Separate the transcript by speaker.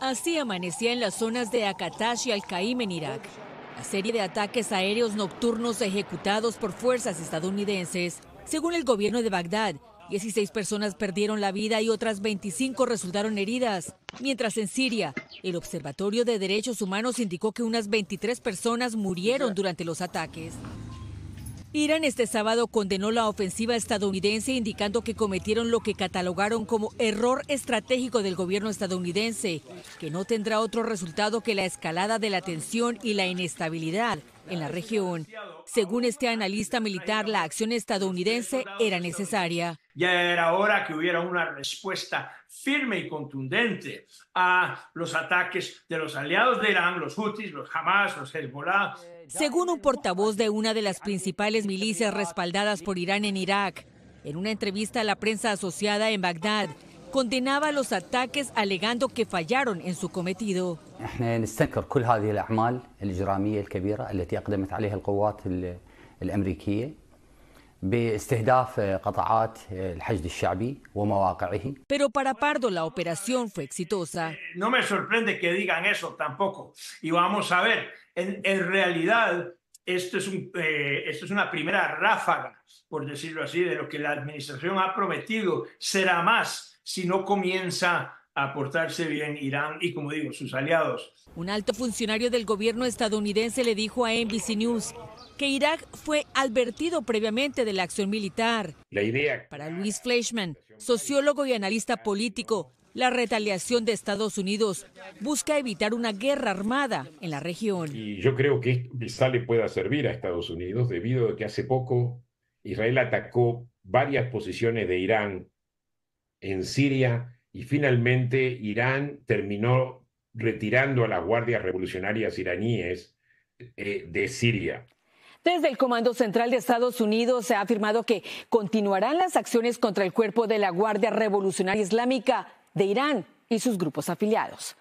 Speaker 1: Así amanecía en las zonas de Akatash y Al-Qaim en Irak. La serie de ataques aéreos nocturnos ejecutados por fuerzas estadounidenses, según el gobierno de Bagdad, 16 personas perdieron la vida y otras 25 resultaron heridas. Mientras en Siria, el Observatorio de Derechos Humanos indicó que unas 23 personas murieron durante los ataques. Irán este sábado condenó la ofensiva estadounidense indicando que cometieron lo que catalogaron como error estratégico del gobierno estadounidense, que no tendrá otro resultado que la escalada de la tensión y la inestabilidad en la región. Según este analista militar, la acción estadounidense era necesaria.
Speaker 2: Ya era hora que hubiera una respuesta firme y contundente a los ataques de los aliados de Irán, los Houthis, los Hamas, los Hezbollah.
Speaker 1: Según un portavoz de una de las principales milicias respaldadas por Irán en Irak, en una entrevista a la prensa asociada en Bagdad, condenaba los ataques alegando que fallaron en su cometido. Pero para Pardo la operación fue exitosa.
Speaker 2: No me sorprende que digan eso tampoco. Y vamos a ver, en, realidad esto es, un, eh, esto es una primera ráfaga, por decirlo así, de lo que la administración ha prometido. Será más si no comienza a portarse bien Irán y, como digo, sus aliados.
Speaker 1: Un alto funcionario del gobierno estadounidense le dijo a NBC News que Irak fue advertido previamente de la acción militar. La idea. Para Luis Fleischman, sociólogo y analista político, la retaliación de Estados Unidos busca evitar una guerra armada en la región.
Speaker 3: Y yo creo que quizá le pueda servir a Estados Unidos debido a que hace poco Israel atacó varias posiciones de Irán en Siria y finalmente Irán terminó retirando a las guardias revolucionarias iraníes eh, de Siria.
Speaker 1: Desde el Comando Central de Estados Unidos se ha afirmado que continuarán las acciones contra el cuerpo de la Guardia Revolucionaria Islámica de Irán y sus grupos afiliados.